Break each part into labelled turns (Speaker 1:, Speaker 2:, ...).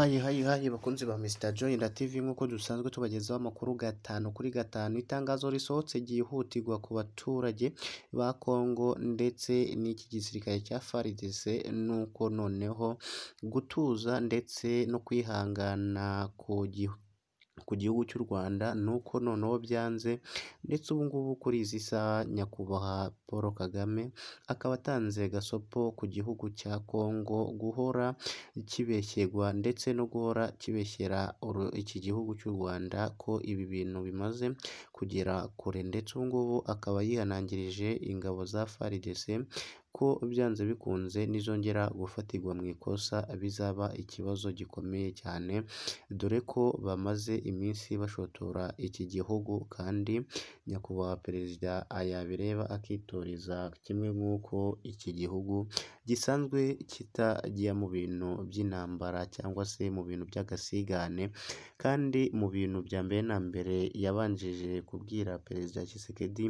Speaker 1: hayi hayi hayi bakunzi ba Mr Joy TV nk'uko dusanzwe tubagezaho amakuru gatanu kuri gatanu itangazo risohotse ryihutirwa ku baturage ba Kongo ndetse n'iki gisirikare cya FARDC nuko noneho gutuza ndetse no kwihangana ku gihugu ku gihugu cy'u Rwanda nuko noneho byanze ndetse ubu ngubu kuri izi saha nyakubahwa Paul Kagame akaba atanze gasopo ku gihugu cya Congo guhora kibeshyerwa ndetse no guhora kibeshyera iki gihugu cy'u Rwanda ko ibi bintu bimaze kugera kure ndetse ubu ngubu akaba yihanangirije ingabo za FARDC ko byanze bikunze nizongera gufatirwa mu ikosa bizaba ikibazo gikomeye cyane dore ko bamaze iminsi bashotora iki gihugu kandi nyakubahwa perezida yabireba akitoriza kimwe nk'uko iki gihugu gisanzwe kitajya mu bintu by'intambara cyangwa se mu bintu by'agasigane kandi mu bintu bya mbere na mbere yabanjije kubwira Perezida Tshisekedi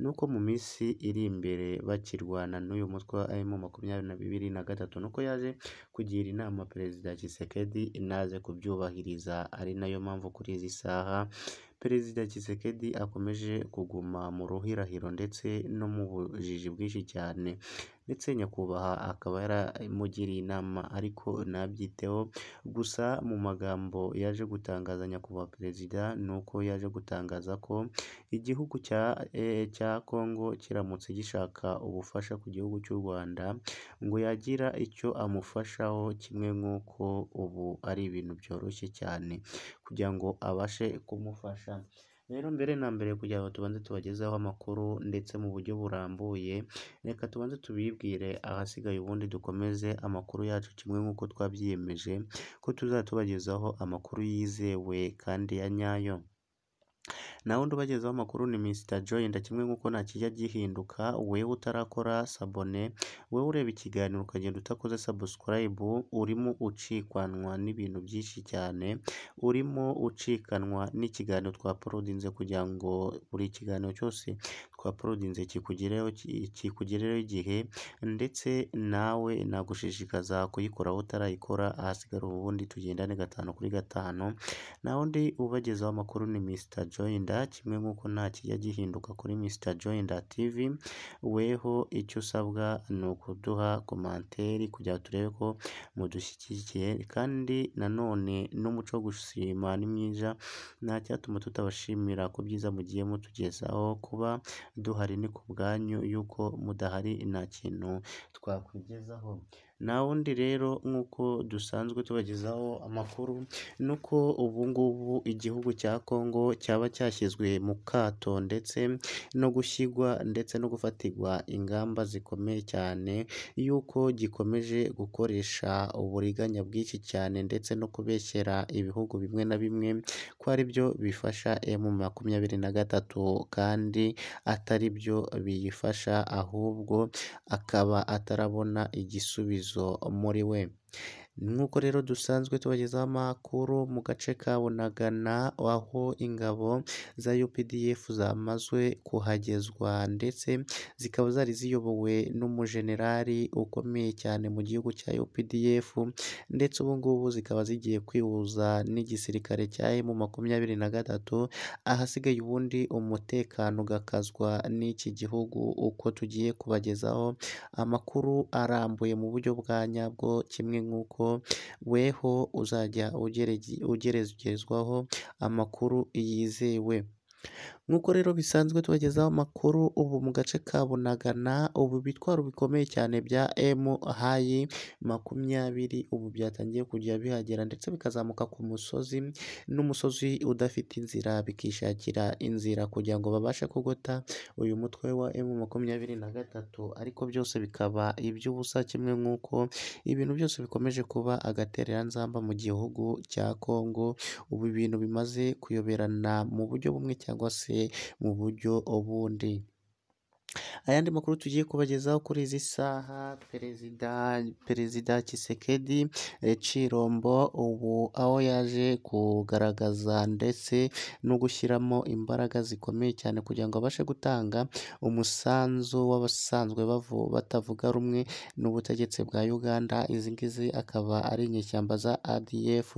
Speaker 1: ni uko mu minsi iri imbere bakirwana n'uyu mutwe wa M makumyabiri na bibiri na gatatu nuko yaje kugira inama Perezida Tshisekedi naze kubyubahiriza ari nayo mpamvu kuri izi saha Perezida Tshisekedi akomeje kuguma mu ruhirahiro ndetse no mu bujiji bwinshi cyane ndetse nyakubahwa akaba yaramugiriye inama ariko ntabyiteho gusa mu magambo yaje gutangaza nyakubahwa perezida ni uko yaje gutangaza ko igihugu cya e, cya Congo kiramutse gishaka ubufasha ku gihugu cy'u Rwanda ngo yagira icyo amufashaho kimwe nk'uko ubu ari ibintu byoroshye cyane kugira ngo abashe kumufasha. Rero mbere na mbere kugira ngo tubanze tubagezeho amakuru ndetse mu buryo burambuye, reka tubanze tubibwire ahasigaye ubundi dukomeze amakuru yacu kimwe nk'uko twabyiyemeje ko tuzatubagezaho amakuru yizewe kandi ya nyayo. naho undi amakuru ni Mr Joy ndakimwe nk'uko nta kijya gihinduka wewe utarakora sabone wowe ureba ikiganiro ukagenda utakoze subscribe urimo ucikanwa n'ibintu byinshi cyane urimo ucikanwa n'ikiganiro twa twaporodinze kugira ngo buri kiganiro cyose twaporodinze kikugereho kikugereho igihe ndetse nawe nagushishikaza kuyikoraho utarayikora ahasigara ubundi tugendane gatanu kuri gatanu naho undi ubagezaho amakuru ni Mr Joy Rwanda kimwe nk'uko nta kijya gihinduka kuri Mister Joenda TV weho icyo usabwa ni ukuduha komanteri kugira turebe ko mudushyigikiye kandi nanone n'umuco wo gushima ni mwiza nta tutabashimira ku byiza mugiye mutugezaho kuba duhari ni ku bwanyu yuko mudahari nta kintu twakwigezaho. nta wundi rero nk'uko dusanzwe tubagezaho amakuru ni uko ubu ngubu igihugu cya Kongo cyaba cyashyizwe mu kato ndetse no gushyirwa ndetse no gufatirwa ingamba zikomeye cyane y'uko gikomeje gukoresha uburiganya bwinshi cyane ndetse no kubeshyera ibihugu bimwe na bimwe ko ari byo bifasha emu makumyabiri na gatatu kandi atari byo biyifasha ahubwo akaba atarabona igisubizo. O mori nk'uko rero dusanzwe tubagezaho amakuru mu gace ka Bunagana aho ingabo za UPDF zamazwe kuhagezwa ndetse zikaba zari ziyobowe n'umujenerali ukomeye cyane mu gihugu cya UPDF ndetse ubu ngubu zikaba zigiye kwihuza n'igisirikare cya mu makumyabiri na gatatu ahasigaye ubundi umutekano ugakazwa n'iki gihugu uko tugiye kubagezaho amakuru arambuye mu buryo bwa nyabwo kimwe nk'uko weho uzajya ugerezwaho amakuru yizewe Nk'uko rero bisanzwe tubagezaho amakuru ubu mu gace ka Bunagana ubu bitwaro bikomeye cyane bya MHI makumyabiri ubu byatangiye kujya bihagera ndetse bikazamuka ku musozi n'umusozi udafite inzira bikishakira inzira kugira ngo babashe kugota uyu mutwe wa M makumyabiri na gatatu ariko byose bikaba iby'ubusa kimwe nk'uko ibintu byose bikomeje kuba agatereranzamba mu gihugu cya Kongo ubu ibintu bimaze kuyoberana mu buryo bumwe cyangwa se mu buryo ubundi. ayandi makuru tugiye kubagezaho kuri izi saha perezida perezida Kisekedi Cirombo eh, ubu aho yaje kugaragaza ndetse no gushyiramo imbaraga zikomeye cyane kugira ngo abashe gutanga umusanzu w'abasanzwe batavuga rumwe n'ubutegetsi bwa Uganda izi ngizi akaba ari inyeshyamba za ADF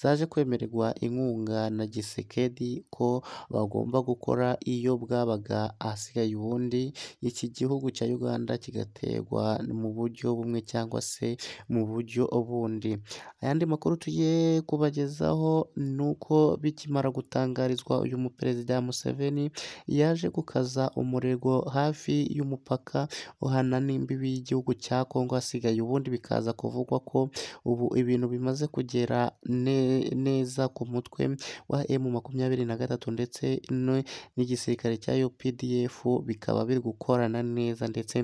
Speaker 1: zaje kwemererwa inkunga na Gisekedi ko bagomba gukora iyo bwabaga ahasigaye ubundi iki gihugu cya Uganda kigategwa mu buryo bumwe cyangwa se mu buryo bundi. Ayandi makuru tugiye kubagezaho ni uko bikimara gutangarizwa uyu muperezida Museveni yaje gukaza umurego hafi y'umupaka uhana n'imbibi y'igihugu cya Congo hasigaye ubundi bikaza kuvugwa ko ubu ibintu bimaze kugera neza ku mutwe wa M makumyabiri na gatatu ndetse n'igisirikare cya UPDF bikaba biri gukorana neza ndetse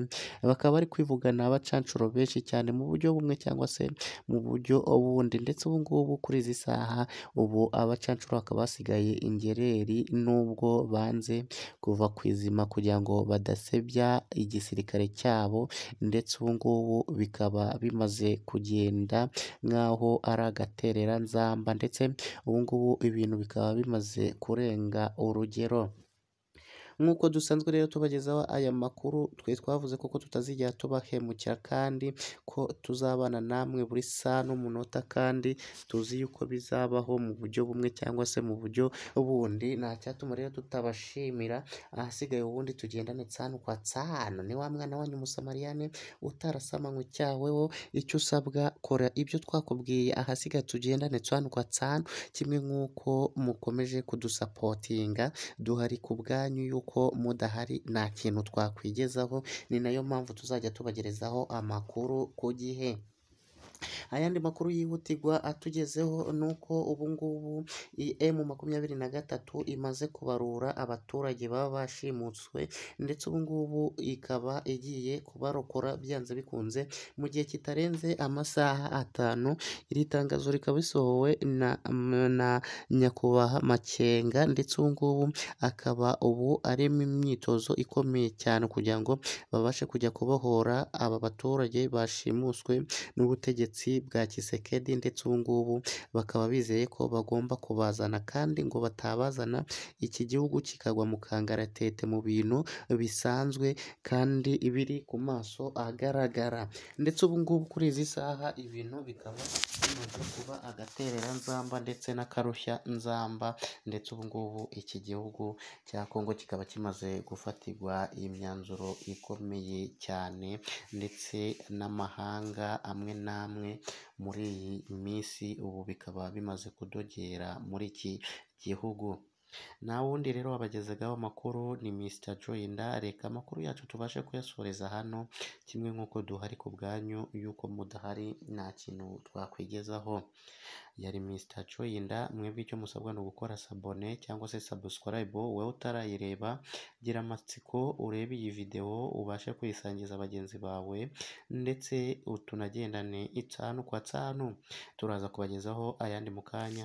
Speaker 1: bakaba bari kwivugana abacancuro benshi cyane mu buryo bumwe cyangwa se mu buryo bundi ndetse ubu ngubu kuri izi saha ubu abacanshuro bakaba basigaye ingereri nubwo banze kuva ku izima kugira ngo badasebya igisirikare cyabo ndetse ubu ngubu bikaba bimaze kugenda nk'aho ari agatereranzamba ndetse ubu ngubu ibintu bikaba bimaze kurenga urugero nk'uko dusanzwe rero tubagezaho aya makuru twe twavuze koko tutazigera tubahemukira kandi ko tuzabana namwe buri saha n'umunota kandi tuzi yuko bizabaho mu buryo bumwe cyangwa se mu buryo bundi nta cyatuma rero tutabashimira ahasigaye ubundi tugendane tsano kwa tsano ni wa mwana wanyu musamariyane utarasamanywe cyaweho icyo usabwa kora ibyo twakubwiye ahasigaye tugendane tsano kwa tsano kimwe nk'uko mukomeje kudusapotinga duhari ku bwanyu yuko kuko mudahari nta kintu twakwigezaho ni nayo mpamvu tuzajya tubagerezaho amakuru ku gihe ayandi makuru yihutirwa atugezeho ni uko ubu ngubu emu makumyabiri na gatatu imaze kubarura abaturage baba bashimutswe ndetse ubu ngubu ikaba igiye kubarokora byanze bikunze mu gihe kitarenze amasaha atanu iri tangazo rikaba risohowe na, na nyakubahwa makenga ndetse ubu ngubu akaba ubu arimo imyitozo ikomeye cyane kugira ngo babashe kujya kubohora aba baturage bashimuswe n'ubutegetsi ubutegetsi bwa Kisekedi ndetse ubu ngubu bakaba bizeye ko bagomba kubazana kandi ngo batabazana iki gihugu kikagwa mu kangaratete mu bintu bisanzwe kandi biri ku maso agaragara ndetse ubu ngubu kuri izi saha ibintu bikaba bimaze kuba nzamba ndetse n'akarushya nzamba ndetse ubu ngubu iki gihugu cya Kongo kikaba kimaze gufatirwa imyanzuro ikomeye cyane ndetse n'amahanga amwe n'amwe hamwe muri iyi minsi ubu bikaba bimaze kudogera muri iki gihugu. na wundi rero wabagezegaho amakuru ni Mr Joyinda reka amakuru yacu tubashe kuyasoreza hano kimwe nk'uko duhari ku bwanyu y'uko mudahari nta kintu twakwigezaho yari Mr Joyinda mwebwe icyo musabwa ni ugukora sabone cyangwa se subscribe wowe utarayireba gira amatsiko urebe iyi videwo ubashe kuyisangiza bagenzi bawe ndetse utunagendane itanu kwa canu turaza kubagezaho ayandi mu kanya